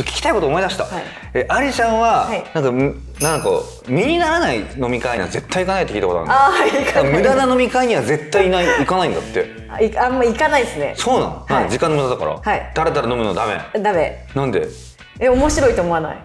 ょっと聞きたいこと思い出した、はい、えアリちゃんは、なんかなんか身にならない飲み会には絶対行かないって聞いたことあるんだあ無駄な飲み会には絶対いない行かないんだってあんま行かないですねそうなの、はい、時間の無駄だから、はい、だらだら飲むのダメダメなんでえ面白いと思わない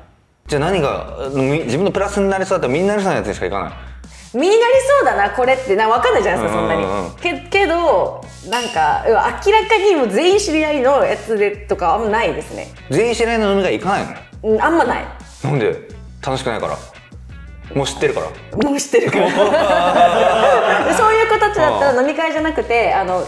じゃあ何が自分のプラスになりそうだったらみんななりそうなやつにしか行かない身になりそうだなこれってな分かんないじゃないですかそんなに。けけどなんか明らかにもう全員知り合いのやつでとかあんまないですね。全員知り合いの飲み会行かないの、うん、あんまない。なんで楽しくないからもう知ってるからもう知ってるから そういう子たちだったら飲み会じゃなくてあの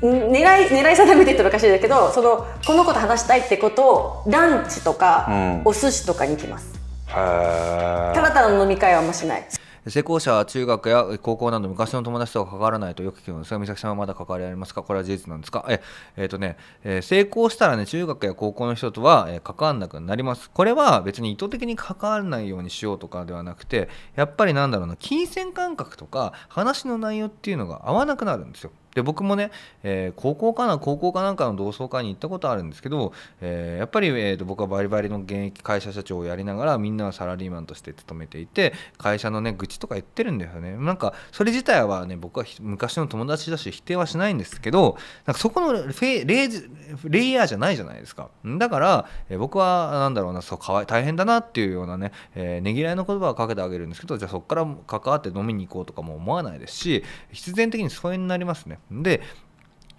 狙い狙い定めて言ったらおかしいだけどそのこの子と話したいってことをランチとか、うん、お寿司とかに行きます、ただただの飲み会はあんましない成功者は中学や高校など昔の友達とは関わらないとよく聞くんですが、美咲さんはまだ関わりありますかこれは事実なんですかえ、えー、とね、えー、成功したらね、中学や高校の人とは、えー、関わらなくなります。これは別に意図的に関わらないようにしようとかではなくて、やっぱりなんだろうな、金銭感覚とか話の内容っていうのが合わなくなるんですよ。で僕もね、えー、高校かな高校かなんかの同窓会に行ったことあるんですけど、えー、やっぱり、えー、と僕はバリバリの現役会社社長をやりながらみんなはサラリーマンとして勤めていて会社のね愚痴とか言ってるんだよねなんかそれ自体はね僕は昔の友達だし否定はしないんですけどなんかそこのレイヤーじゃないじゃないですかだから、えー、僕はなんだろうなそうかわい大変だなっていうようなね、えー、ねぎらいの言葉をかけてあげるんですけどじゃあそこから関わって飲みに行こうとかも思わないですし必然的に疎遠になりますねで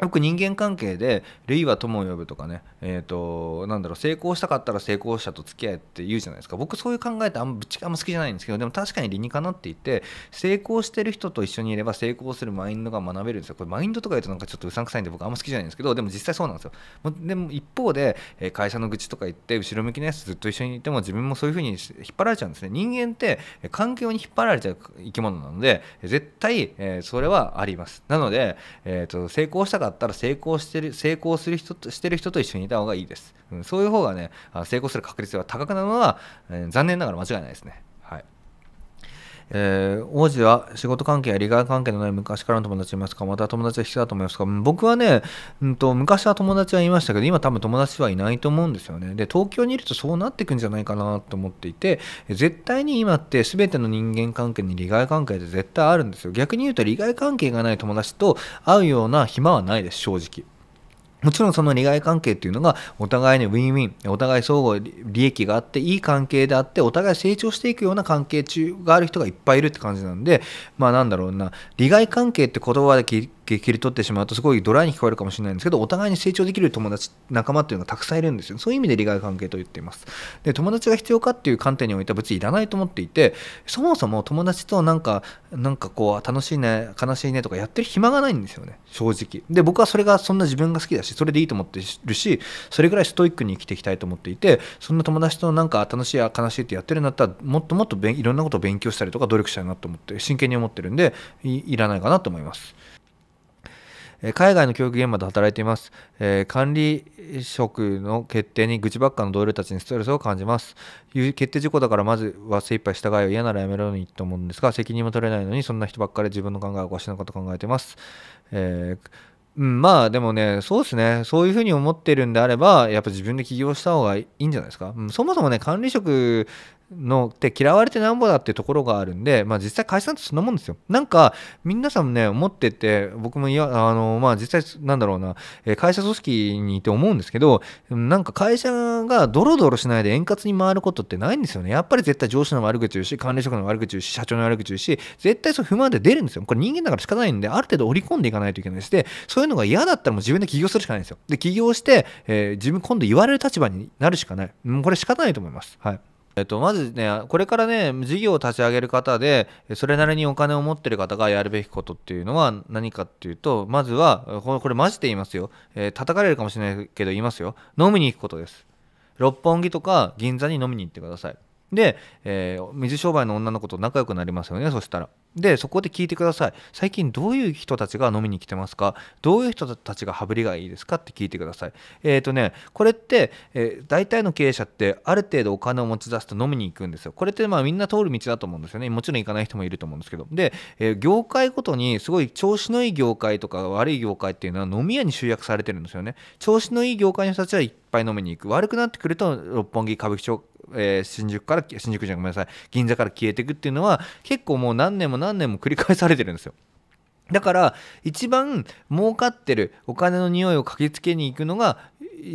よく人間関係で「類は友を呼ぶ」とかね、えーと、なんだろう成功したかったら成功者と付き合えって言うじゃないですか僕そういう考えってあんぶっちあんま好きじゃないんですけどでも確かに理にかなっていて成功してる人と一緒にいれば成功するマインドが学べるんですよこれマインドとか言うとなんかちょっとうさんくさいんで僕あんま好きじゃないんですけどでも実際そうなんですよでも一方で会社の愚痴とか言って後ろ向きのやつずっと一緒にいても自分もそういうふうに引っ張られちゃうんですね人間って環境に引っ張られちゃう生き物なので絶対それはありますなので、えーと、と成功したかったら成功してる成功する人としてる人と一緒にいた方がいいです、うん、そういう方がね成功する確率が高くなるのは、えー、残念ながら間違いないですねえー、王子は仕事関係や利害関係のない昔からの友達いますかまた友達は必要だと思いますか僕はね、うんと、昔は友達はいましたけど、今多分友達はいないと思うんですよね。で、東京にいるとそうなってくんじゃないかなと思っていて、絶対に今って全ての人間関係に利害関係って絶対あるんですよ。逆に言うと利害関係がない友達と会うような暇はないです、正直。もちろんその利害関係っていうのがお互いにウィンウィン、お互い相互利益があって、いい関係であって、お互い成長していくような関係中がある人がいっぱいいるって感じなんで、まあなんだろうな、利害関係って言葉で聞切り取ってしまうとすごいドライに聞こえるかもしれないんですけどお互いに成長できる友達仲間っていうのがたくさんいるんですよそういう意味で利害関係と言っていますで友達が必要かっていう観点においては別にいらないと思っていてそもそも友達となんかなんかこう楽しいね悲しいねとかやってる暇がないんですよね正直で僕はそれがそんな自分が好きだしそれでいいと思ってるしそれぐらいストイックに生きていきたいと思っていてそんな友達となんか楽しいや悲しいってやってるんだったらもっともっとべいろんなことを勉強したりとか努力したいなと思って真剣に思ってるんでいらないかなと思います。え海外の教育現場で働いています、え管理職の決定に愚痴ばっかの同僚たちにストレスを感じます決定事項だからまずは精一杯従いを嫌ならやめろにと思うんですが責任も取れないのにそんな人ばっかり自分の考えをおかしなこと考えてます、えーうん、まあでもね、そうですね、そういうふうに思ってるんであれば、やっぱ自分で起業した方がいいんじゃないですか。うん、そもそもね、管理職のって嫌われてなんぼだってところがあるんで、まあ、実際解散ってそんなもんですよなんか皆さんね思ってて僕もいやあのまあ実際なんだろうな会社組織にいて思うんですけどなんか会社がドロドロしないで円滑に回ることってないんですよねやっぱり絶対上司の悪口言うし管理職の悪口言うし社長の悪口言うし絶対そう不満で出るんですよこれ人間だから仕方ないんである程度織り込んでいかないといけないしでそういうのが嫌だったらもう自分で起業するしかないんですよで起業して、えー、自分今度言われる立場になるしかないもうこれ仕方ないと思いますはいえっと、まずねこれからね事業を立ち上げる方でそれなりにお金を持ってる方がやるべきことっていうのは何かっていうとまずはこれマジで言いますよ、えー、叩かれるかもしれないけど言いますよ飲みに行くことです六本木とか銀座に飲みに行ってくださいで、えー、水商売の女の子と仲良くなりますよねそしたらでそこで聞いてください最近どういう人たちが飲みに来てますかどういう人たちが羽振りがいいですかって聞いてくださいえっ、ー、とねこれって、えー、大体の経営者ってある程度お金を持ち出すと飲みに行くんですよこれってまあみんな通る道だと思うんですよねもちろん行かない人もいると思うんですけどで、えー、業界ごとにすごい調子のいい業界とか悪い業界っていうのは飲み屋に集約されてるんですよね調子のいい業界の人たちはいっぱい飲みに行く悪くなってくると六本木歌舞伎町えー、新宿から新宿じゃごめんなさい銀座から消えていくっていうのは結構もう何年も何年も繰り返されてるんですよ。だから一番儲かってるお金の匂いを嗅ぎつけに行くのが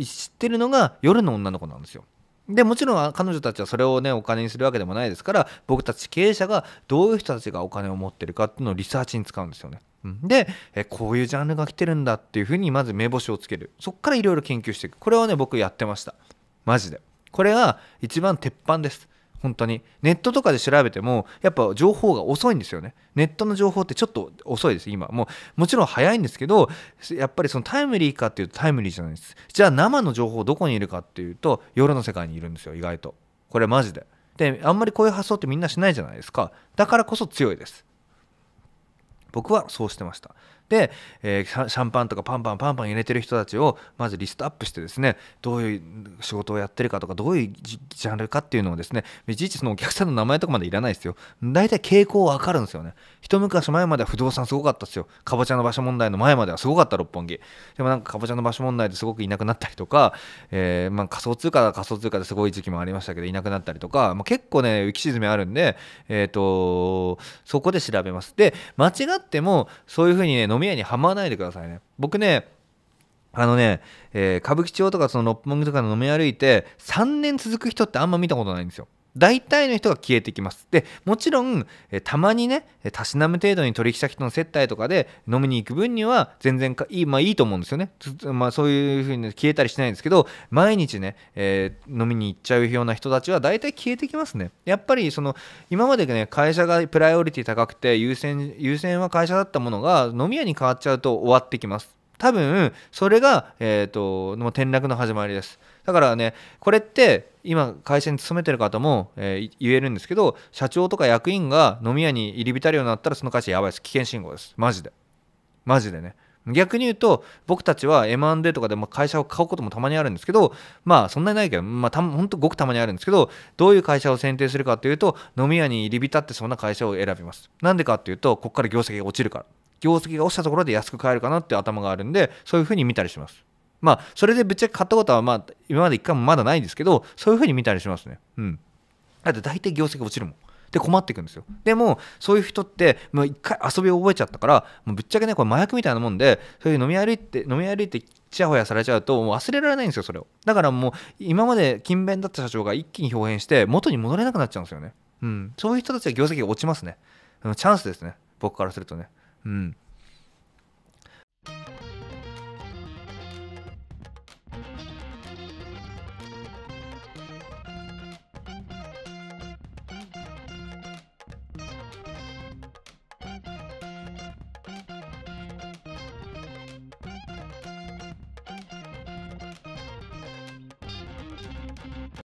知ってるのが夜の女の子なんですよ。でもちろん彼女たちはそれをねお金にするわけでもないですから僕たち経営者がどういう人たちがお金を持ってるかっていうのをリサーチに使うんですよね。でえこういうジャンルが来てるんだっていうふうにまず目星をつけるそっからいろいろ研究していくこれはね僕やってましたマジでこれが一番鉄板です本当にネットとかで調べてもやっぱ情報が遅いんですよねネットの情報ってちょっと遅いです今もうもちろん早いんですけどやっぱりそのタイムリーかっていうとタイムリーじゃないですじゃあ生の情報どこにいるかっていうと夜の世界にいるんですよ意外とこれマジでであんまりこういう発想ってみんなしないじゃないですかだからこそ強いです僕はそうしてました、えー、シャンパンとかパンパンパンパン入れてる人たちをまずリストアップしてですねどういう仕事をやってるかとかどういうジャンルかっていうのをですねいちいちそのお客さんの名前とかまでいらないですよ大体傾向わかるんですよね一昔前までは不動産すごかったですよかぼちゃの場所問題の前まではすごかった六本木でもなんかかぼちゃの場所問題ですごくいなくなったりとか、えー、まあ、仮想通貨は仮想通貨ですごい時期もありましたけどいなくなったりとか、まあ、結構ね浮き沈みあるんでえっ、ー、とそこで調べますで間違ってもそういうふうにね飲み屋にはまらないでくださいね僕ねあのね、えー、歌舞伎町とかその六本木とかの飲み歩いて3年続く人ってあんま見たことないんですよ大体の人が消えてきます。で、もちろん、えたまにね、たしなむ程度に取引先との接待とかで飲みに行く分には全然いい、まあいいと思うんですよね。まあそういうふうに消えたりしないんですけど、毎日ね、えー、飲みに行っちゃうような人たちは大体消えてきますね。やっぱりその、今までね、会社がプライオリティ高くて優先、優先は会社だったものが飲み屋に変わっちゃうと終わってきます。多分それが、えーと、もう転落の始まりですだからねこれって今会社に勤めてる方も、えー、言えるんですけど社長とか役員が飲み屋に入り浸るようになったらその会社やばいです危険信号ですマジでマジでね逆に言うと僕たちは M&A とかでも会社を買うこともたまにあるんですけどまあそんなにないけどまあたほんとごくたまにあるんですけどどういう会社を選定するかっていうと飲み屋に入り浸ってそんな会社を選びますなんでかっていうとここから業績が落ちるから業績が落ちたところで安く買えるかなって頭があるんで、そういうふうに見たりします。まあ、それでぶっちゃけ買ったことは、まあ、今まで一回もまだないんですけど、そういうふうに見たりしますね。うん。だって大体業績落ちるもん。で困っていくんですよでもそういう人ってもう一回遊びを覚えちゃったからもうぶっちゃけねこれ麻薬みたいなもんでそういう飲み歩いて飲み歩いてちやほやされちゃうともう忘れられないんですよそれをだからもう今まで勤勉だった社長が一気に表変して元に戻れなくなっちゃうんですよねうんそういう人たちは業績が落ちますねチャンスですね僕からするとね嗯。